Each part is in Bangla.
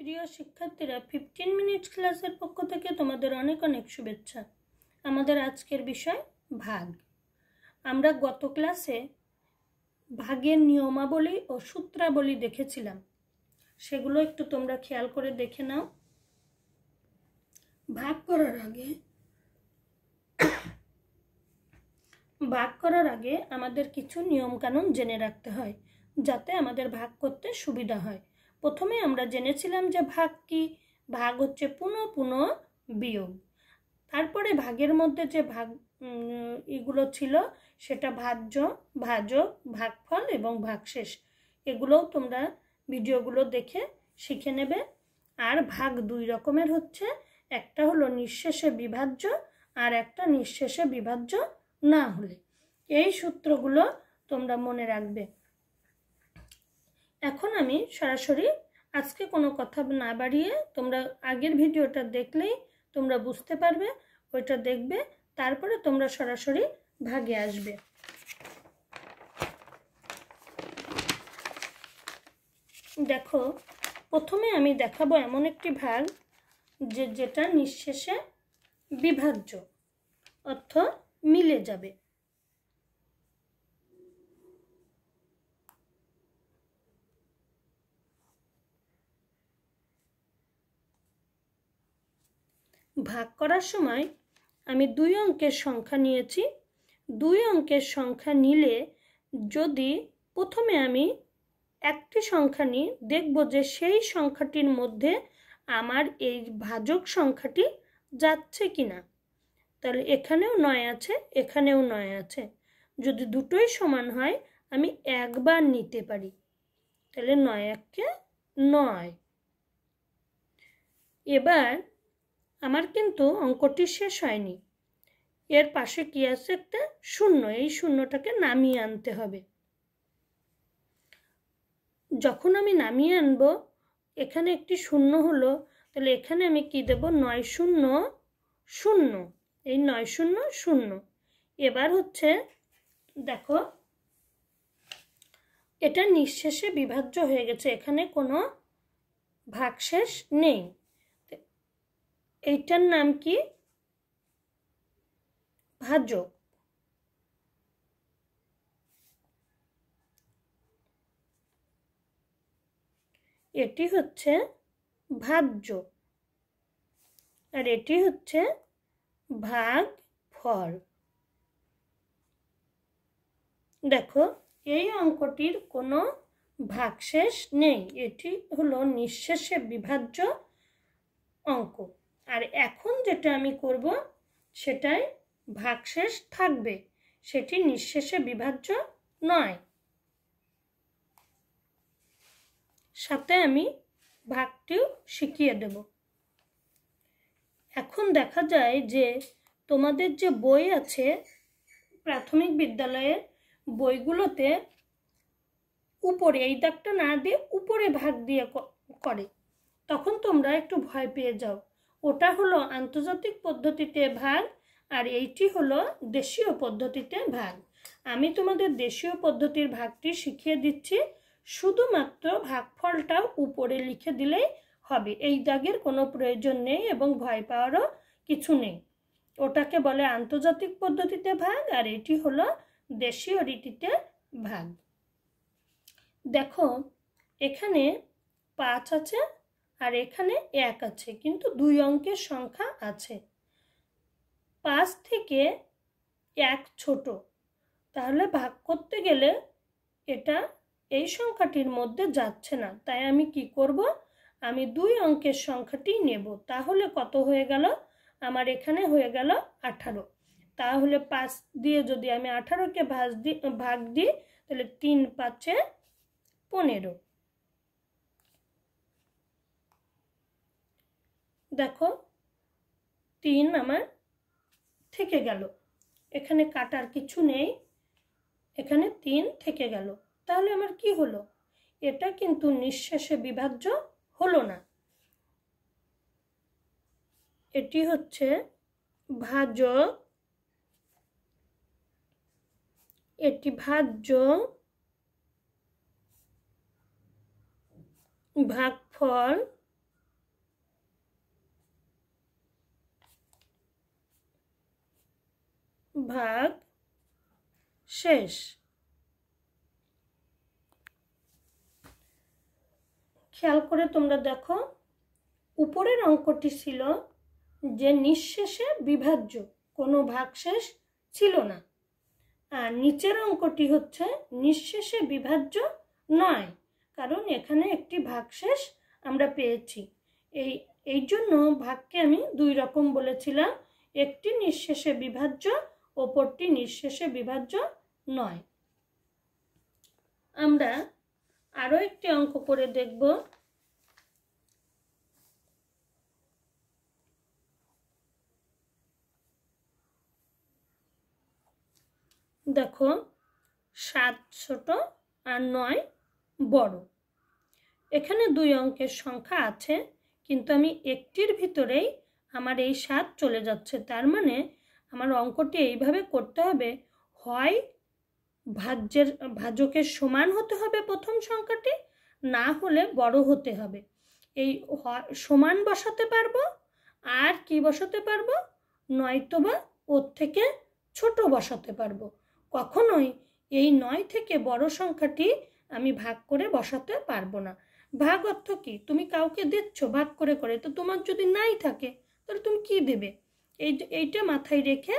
প্রিয় শিক্ষার্থীরা ফিফটিন মিনিটস ক্লাসের পক্ষ থেকে তোমাদের অনেক অনেক শুভেচ্ছা আমাদের আজকের বিষয় ভাগ আমরা গত ক্লাসে ভাগের নিয়মাবলী ও সূত্রাবলী দেখেছিলাম সেগুলো একটু তোমরা খেয়াল করে দেখে নাও ভাগ করার আগে ভাগ করার আগে আমাদের কিছু নিয়মকানুন জেনে রাখতে হয় যাতে আমাদের ভাগ করতে সুবিধা হয় প্রথমে আমরা জেনেছিলাম যে ভাগ কি ভাগ হচ্ছে পুনঃ পুনঃ বিয়োগ তারপরে ভাগের মধ্যে যে ভাগ এগুলো ছিল সেটা ভাজ্য ভাজক ভাগফল এবং ভাগশেষ এগুলোও তোমরা ভিডিওগুলো দেখে শিখে নেবে আর ভাগ দুই রকমের হচ্ছে একটা হলো নিঃশেষে বিভাজ্য আর একটা নিঃশেষে বিভাজ্য না হলে এই সূত্রগুলো তোমরা মনে রাখবে এখন আমি সরাসরি আজকে কোনো কথা না বাড়িয়ে তোমরা আগের ভিডিওটা দেখলেই তোমরা বুঝতে পারবে ওইটা দেখবে তারপরে তোমরা সরাসরি ভাগে আসবে দেখো প্রথমে আমি দেখাবো এমন একটি ভাগ যে যেটা নিঃশেষে বিভাজ্য অর্থ মিলে যাবে ভাগ করার সময় আমি দুই অঙ্কের সংখ্যা নিয়েছি দুই অঙ্কের সংখ্যা নিলে যদি প্রথমে আমি একটি সংখ্যা নিই দেখব যে সেই সংখ্যাটির মধ্যে আমার এই ভাজক সংখ্যাটি যাচ্ছে কি না তাহলে এখানেও নয় আছে এখানেও নয় আছে যদি দুটোই সমান হয় আমি একবার নিতে পারি তাহলে নয় এককে নয় এবার আমার কিন্তু অঙ্কটি শেষ হয়নি এর পাশে কি আছে একটা শূন্য এই শূন্যটাকে নামিয়ে আনতে হবে যখন আমি নামিয়ে আনব এখানে একটি শূন্য হলো তাহলে এখানে আমি কি দেব নয় শূন্য শূন্য এই নয় শূন্য শূন্য এবার হচ্ছে দেখো এটা নিঃশেষে বিভাজ্য হয়ে গেছে এখানে কোনো ভাগশেষ নেই এইটার নাম কি ভাজক এটি হচ্ছে ভাজ্য আর এটি হচ্ছে ভাগ ফল দেখো এই অঙ্কটির কোনো ভাগশেষ নেই এটি হলো নিঃশেষে বিভাজ্য অঙ্ক আর এখন যেটা আমি করব সেটাই ভাগশেষ থাকবে সেটি নিঃশেষে বিভাজ্য নয় সাথে আমি ভাগটিও শিখিয়ে দেব এখন দেখা যায় যে তোমাদের যে বই আছে প্রাথমিক বিদ্যালয়ের বইগুলোতে উপরে এই দাগটা না দিয়ে উপরে ভাগ দিয়ে করে তখন তোমরা একটু ভয় পেয়ে যাও ওটা হলো আন্তর্জাতিক পদ্ধতিতে ভাগ আর এইটি হলো দেশীয় পদ্ধতিতে ভাগ আমি তোমাদের দেশীয় পদ্ধতির ভাগটি শিখিয়ে দিচ্ছি শুধুমাত্র ভাগফলটাও উপরে লিখে দিলেই হবে এই দাগের কোনো প্রয়োজন নেই এবং ভয় পাওয়ারও কিছু নেই ওটাকে বলে আন্তর্জাতিক পদ্ধতিতে ভাগ আর এটি হলো দেশীয় রীতিতে ভাগ দেখো এখানে পাঁচ আছে আর এখানে এক আছে কিন্তু দুই অঙ্কের সংখ্যা আছে পাঁচ থেকে এক ছোট তাহলে ভাগ করতে গেলে এটা এই সংখ্যাটির মধ্যে যাচ্ছে না তাই আমি কি করব আমি দুই অঙ্কের সংখ্যাটি নেব তাহলে কত হয়ে গেল আমার এখানে হয়ে গেল আঠারো তাহলে পাঁচ দিয়ে যদি আমি আঠারোকে ভাগ দিই ভাগ দিই তাহলে তিন পাঁচে পনেরো দেখো তিন আমার থেকে গেল এখানে কাটার কিছু নেই এখানে তিন থেকে গেল তাহলে আমার কি হলো এটা কিন্তু নিঃশ্বাসে বিভাজ্য হলো না এটি হচ্ছে ভাজ এটি ভাজ্য ভাগফল ভাগ শেষ খেয়াল করে তোমরা দেখো উপরের অঙ্কটি ছিল যে নিঃশেষে বিভাজ্য কোনো ভাগশেষ ছিল না আর নিচের অঙ্কটি হচ্ছে নিঃশেষে বিভাজ্য নয় কারণ এখানে একটি ভাগশেষ আমরা পেয়েছি এই এই জন্য ভাগকে আমি দুই রকম বলেছিলাম একটি নিঃশেষে বিভাজ্য ওপরটি নিঃশেষে বিভাজ্য নয় আমরা আরও একটি অঙ্ক করে দেখব দেখো সাত ছোট আর নয় বড় এখানে দুই অঙ্কের সংখ্যা আছে কিন্তু আমি একটির ভিতরেই আমার এই সাত চলে যাচ্ছে তার মানে আমার অঙ্কটি এইভাবে করতে হবে হয় ভাজ্যের ভাজকের সমান হতে হবে প্রথম সংখ্যাটি না হলে বড় হতে হবে এই সমান বসাতে পারবো আর কি বসাতে পারবো বা ওর থেকে ছোট বসাতে পারবো কখনোই এই নয় থেকে বড় সংখ্যাটি আমি ভাগ করে বসাতে পারবো না ভাগ অর্থ কি তুমি কাউকে দিচ্ছ ভাগ করে করে তো তোমার যদি নাই থাকে তাহলে তুমি কি দেবে এই এইটা মাথায় রেখে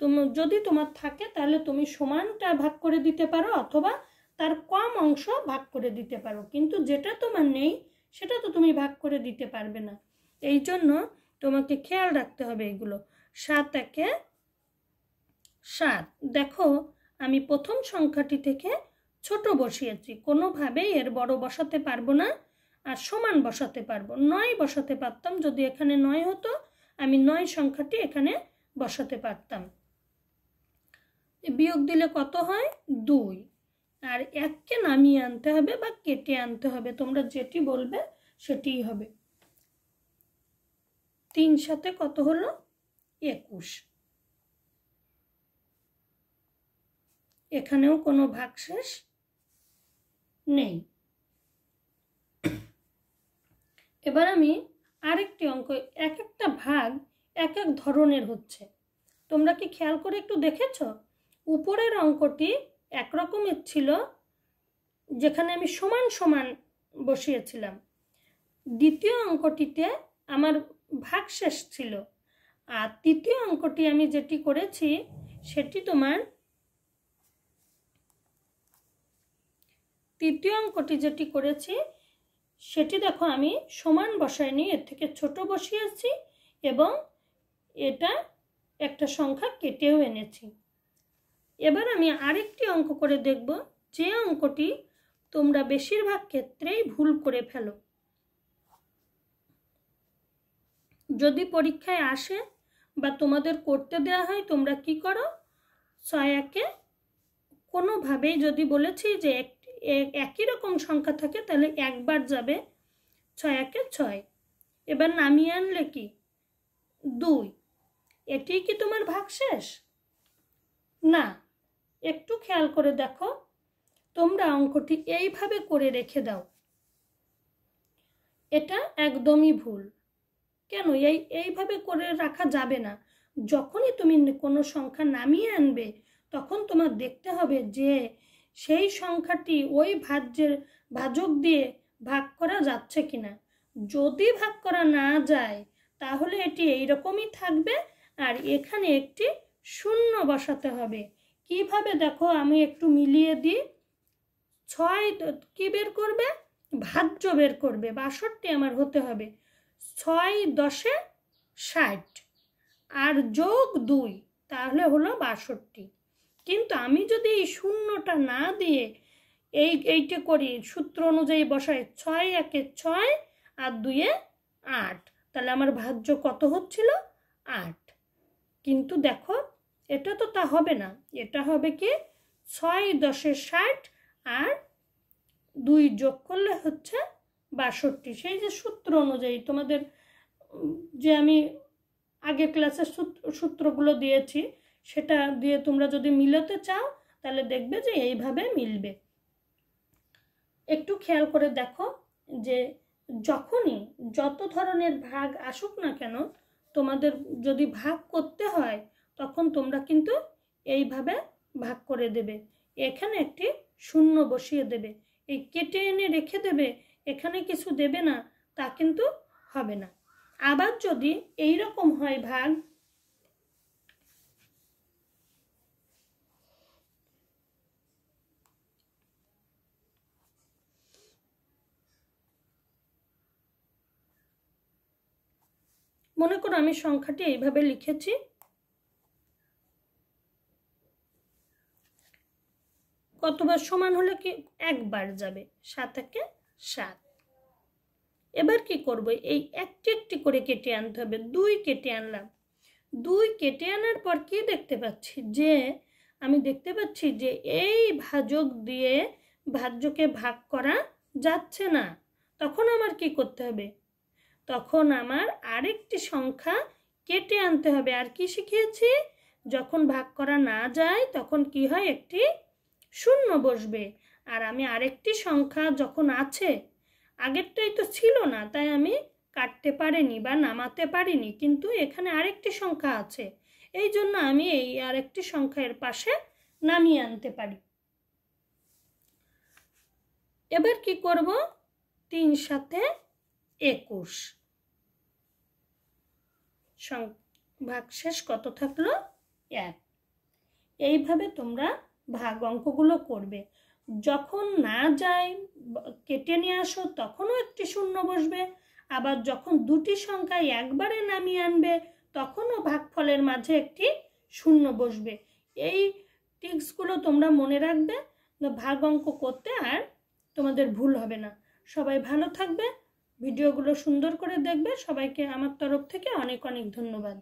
তুমি যদি তোমার থাকে তাহলে তুমি সমানটা ভাগ করে দিতে পারো অথবা তার কম অংশ ভাগ করে দিতে পারো কিন্তু যেটা তোমার নেই সেটা তো তুমি ভাগ করে দিতে পারবে না এই জন্য তোমাকে খেয়াল রাখতে হবে এগুলো সাত একে সাত দেখো আমি প্রথম সংখ্যাটি থেকে ছোট বসিয়েছি কোনোভাবেই এর বড় বসাতে পারবো না আর সমান বসাতে পারবো নয় বসাতে পারতাম যদি এখানে নয় হতো আমি নয় সংখ্যাটি এখানে বসাতে পারতাম বিয়োগ দিলে কত হয় দুই আর এককে নামিয়ে আনতে হবে বা কেটে আনতে হবে তোমরা যেটি বলবে সেটিই হবে তিন সাথে কত হলো একুশ এখানেও কোনো ভাগশেষ নেই এবার আমি আরেকটি অঙ্ক এক একটা ভাগ এক এক ধরনের হচ্ছে তোমরা কি খেয়াল করে একটু দেখেছ উপরের অঙ্কটি একরকমের ছিল যেখানে আমি সমান সমান বসিয়েছিলাম দ্বিতীয় অঙ্কটিতে আমার ভাগ শেষ ছিল আর তৃতীয় অঙ্কটি আমি যেটি করেছি সেটি তোমার তৃতীয় অঙ্কটি যেটি করেছি সেটি দেখো আমি সমান নিয়ে এর থেকে ছোট বসিয়েছি এবং এটা একটা সংখ্যা কেটেও এনেছি এবার আমি আরেকটি অঙ্ক করে দেখব যে অঙ্কটি তোমরা বেশিরভাগ ক্ষেত্রেই ভুল করে ফেলো যদি পরীক্ষায় আসে বা তোমাদের করতে দেওয়া হয় তোমরা কি করো ছয় একে কোনোভাবেই যদি বলেছি যে এক একই রকম সংখ্যা থাকে তাহলে একবার যাবে ছয় একে ছয় এবার নামিয়ে আনলে কি দুই এটি কি তোমার শেষ না একটু খেয়াল করে দেখো তোমরা অঙ্কটি এইভাবে করে রেখে দাও এটা একদমই ভুল কেন এই এইভাবে করে রাখা যাবে না যখনই তুমি কোনো সংখ্যা নামিয়ে আনবে তখন তোমার দেখতে হবে যে সেই সংখ্যাটি ওই ভাজ্যের ভাজক দিয়ে ভাগ করা যাচ্ছে কিনা যদি ভাগ করা না যায় তাহলে এটি এই রকমই থাকবে আর এখানে একটি শূন্য বসাতে হবে কিভাবে দেখো আমি একটু মিলিয়ে দিই ছয় কি বের করবে ভাজ্য বের করবে বাষট্টি আমার হতে হবে ছয় দশে ষাট আর যোগ দুই তাহলে হলো বাষট্টি কিন্তু আমি যদি এই শূন্যটা না দিয়ে এই এইটা করি সূত্র অনুযায়ী বসাই ছয় একে ছয় আর দুয়ে আট তাহলে আমার ভাজ্য কত হচ্ছিল আট কিন্তু দেখো এটা তো তা হবে না এটা হবে কি ছয় দশে ষাট আর দুই যোগ করলে হচ্ছে বাষট্টি সেই যে সূত্র অনুযায়ী তোমাদের যে আমি আগে ক্লাসের সূত্রগুলো দিয়েছি সেটা দিয়ে তোমরা যদি মিলাতে চাও তাহলে দেখবে যে এইভাবে মিলবে একটু খেয়াল করে দেখো যে যখনই যত ধরনের ভাগ আসুক না কেন তোমাদের যদি ভাগ করতে হয় তখন তোমরা কিন্তু এইভাবে ভাগ করে দেবে এখানে একটি শূন্য বসিয়ে দেবে এই কেটে এনে রেখে দেবে এখানে কিছু দেবে না তা কিন্তু হবে না আবার যদি এই রকম হয় ভাগ মনে করো আমি সংখ্যাটি এইভাবে লিখেছি কতবার সমান হলে কি একবার যাবে সাত একে সাত এবার কি করব এই একটি একটি করে কেটে আনতে হবে দুই কেটে আনলাম দুই কেটে আনার পর কি দেখতে পাচ্ছি যে আমি দেখতে পাচ্ছি যে এই ভাজক দিয়ে ভাজ্যকে ভাগ করা যাচ্ছে না তখন আমার কি করতে হবে তখন আমার আরেকটি সংখ্যা কেটে আনতে হবে আর কি শিখিয়েছি যখন ভাগ করা না যায় তখন কি হয় একটি শূন্য বসবে আর আমি আরেকটি সংখ্যা যখন আছে আগেরটাই তো ছিল না তাই আমি কাটতে পারিনি বা নামাতে পারিনি কিন্তু এখানে আরেকটি সংখ্যা আছে এই জন্য আমি এই আরেকটি সংখ্যা এর পাশে নামিয়ে আনতে পারি এবার কি করব তিন সাথে একুশ ভাগশেষ কত থাকলো এক এইভাবে তোমরা ভাগ অঙ্কগুলো করবে যখন না যায় কেটে নিয়ে আসো তখনও একটি শূন্য বসবে আবার যখন দুটি সংখ্যায় একবারে নামিয়ে আনবে তখনও ভাগফলের মাঝে একটি শূন্য বসবে এই টিক্সগুলো তোমরা মনে রাখবে ভাগ অঙ্ক করতে আর তোমাদের ভুল হবে না সবাই ভালো থাকবে ভিডিওগুলো সুন্দর করে দেখবে সবাইকে আমার তরফ থেকে অনেক অনেক ধন্যবাদ